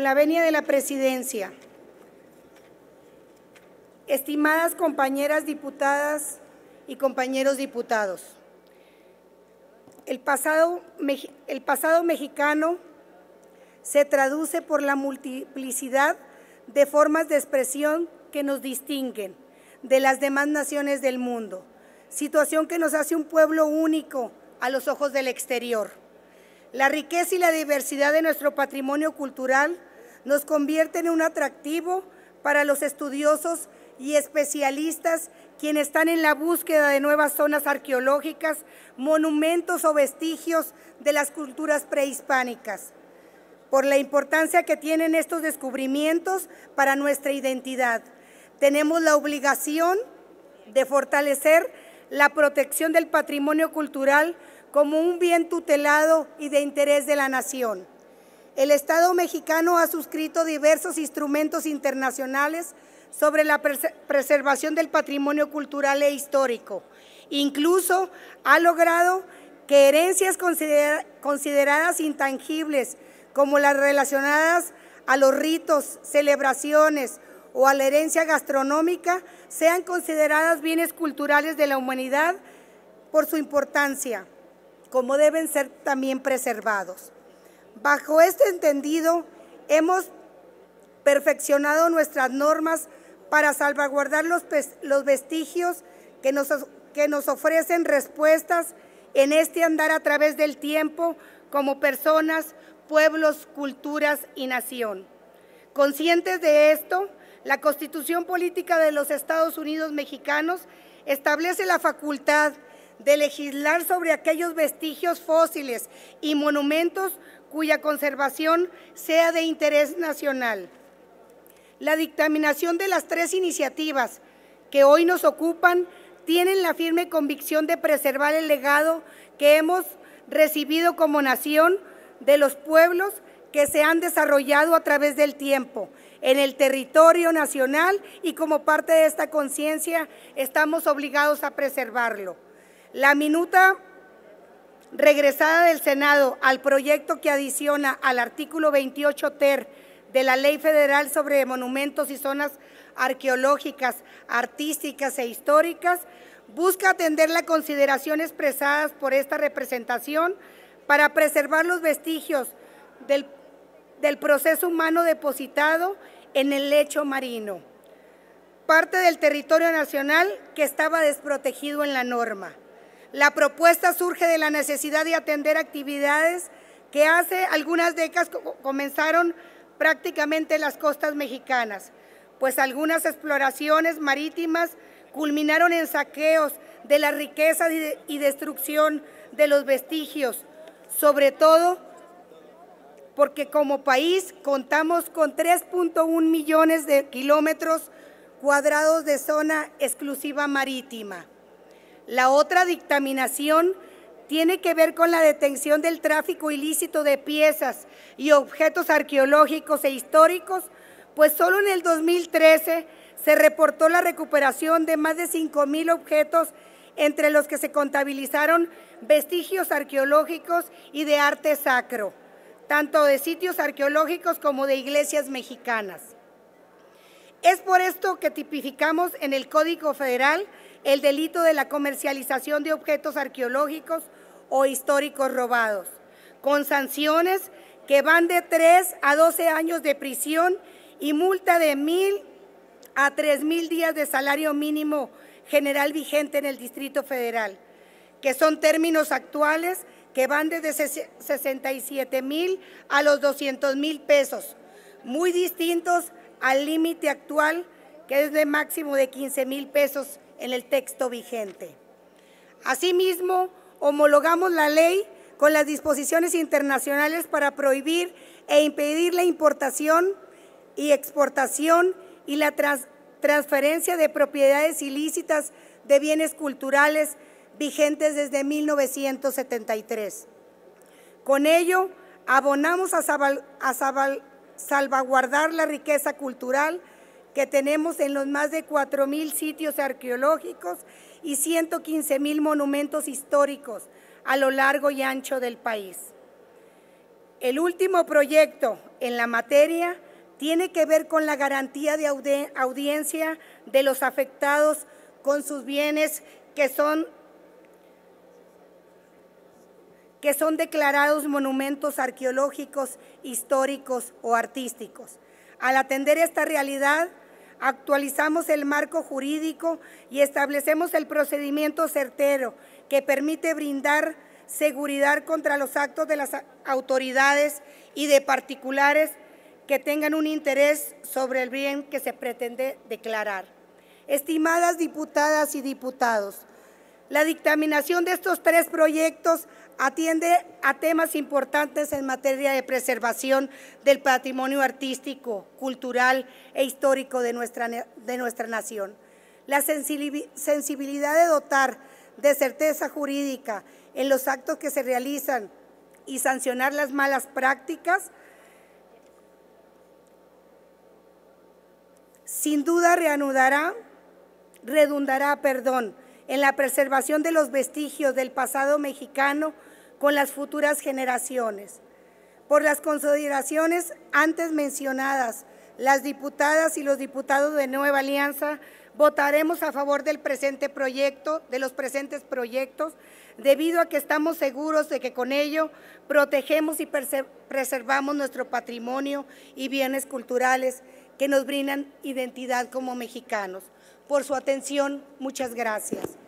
con la venia de la presidencia. Estimadas compañeras diputadas y compañeros diputados, el pasado, el pasado mexicano se traduce por la multiplicidad de formas de expresión que nos distinguen de las demás naciones del mundo, situación que nos hace un pueblo único a los ojos del exterior. La riqueza y la diversidad de nuestro patrimonio cultural nos convierten en un atractivo para los estudiosos y especialistas quienes están en la búsqueda de nuevas zonas arqueológicas, monumentos o vestigios de las culturas prehispánicas, por la importancia que tienen estos descubrimientos para nuestra identidad. Tenemos la obligación de fortalecer la protección del patrimonio cultural como un bien tutelado y de interés de la nación el Estado mexicano ha suscrito diversos instrumentos internacionales sobre la preservación del patrimonio cultural e histórico. Incluso ha logrado que herencias consideradas intangibles, como las relacionadas a los ritos, celebraciones o a la herencia gastronómica, sean consideradas bienes culturales de la humanidad por su importancia, como deben ser también preservados. Bajo este entendido, hemos perfeccionado nuestras normas para salvaguardar los, vestigios que nos, que nos ofrecen respuestas en este andar a través del tiempo como personas, pueblos, culturas y nación. Conscientes de esto, la Constitución Política de los Estados Unidos Mexicanos establece la facultad de legislar sobre aquellos vestigios fósiles y monumentos cuya conservación sea de interés nacional. La dictaminación de las tres iniciativas que hoy nos ocupan tienen la firme convicción de preservar el legado que hemos recibido como nación de los pueblos que se han desarrollado a través del tiempo en el territorio nacional y como parte de esta conciencia estamos obligados a preservarlo. La minuta regresada del Senado al proyecto que adiciona al artículo 28 ter de la Ley Federal sobre Monumentos y Zonas Arqueológicas, Artísticas e Históricas, busca atender la consideración expresadas por esta representación para preservar los vestigios del proceso humano depositado en el lecho marino, parte del territorio nacional que estaba desprotegido en la norma. La propuesta surge de la necesidad de atender actividades que hace algunas décadas comenzaron prácticamente las costas mexicanas, pues algunas exploraciones marítimas culminaron en saqueos de la riqueza y destrucción de los vestigios, sobre todo porque como país contamos con 3.1 millones de kilómetros cuadrados de zona exclusiva marítima. La otra dictaminación tiene que ver con la detención del tráfico ilícito de piezas y objetos arqueológicos e históricos, pues solo en el 2013 se reportó la recuperación de más de 5.000 objetos, entre los que se contabilizaron vestigios arqueológicos y de arte sacro, tanto de sitios arqueológicos como de iglesias mexicanas. Es por esto que tipificamos en el Código Federal el delito de la comercialización de objetos arqueológicos o históricos robados, con sanciones que van de 3 a 12 años de prisión y multa de 1.000 a 3.000 días de salario mínimo general vigente en el Distrito Federal, que son términos actuales que van desde 67 mil a los 200 mil pesos, muy distintos al límite actual que es de máximo de 15 mil pesos en el texto vigente. Asimismo, homologamos la ley con las disposiciones internacionales para prohibir e impedir la importación y exportación y la transferencia de propiedades ilícitas de bienes culturales vigentes desde 1973. Con ello, abonamos a, salvaguardar la riqueza cultural que tenemos en los más de 4.000 sitios arqueológicos y 115.000 monumentos históricos a lo largo y ancho del país. El último proyecto en la materia tiene que ver con la garantía de audiencia de los afectados con sus bienes que son, que son declarados monumentos arqueológicos, históricos o artísticos. Al atender esta realidad, actualizamos el marco jurídico y establecemos el procedimiento certero que permite brindar seguridad contra los actos de las autoridades y de particulares que tengan un interés sobre el bien que se pretende declarar. Estimadas diputadas y diputados, la dictaminación de estos tres proyectos atiende a temas importantes en materia de preservación del patrimonio artístico, cultural e histórico de nuestra, de nuestra nación. La sensibilidad de dotar de certeza jurídica en los actos que se realizan y sancionar las malas prácticas, sin duda reanudará, redundará, perdón, en la preservación de los vestigios del pasado mexicano con las futuras generaciones. Por las consideraciones antes mencionadas, las diputadas y los diputados de Nueva Alianza votaremos a favor del presente proyecto, de los presentes proyectos, debido a que estamos seguros de que con ello protegemos y preservamos nuestro patrimonio y bienes culturales que nos brindan identidad como mexicanos por su atención. Muchas gracias.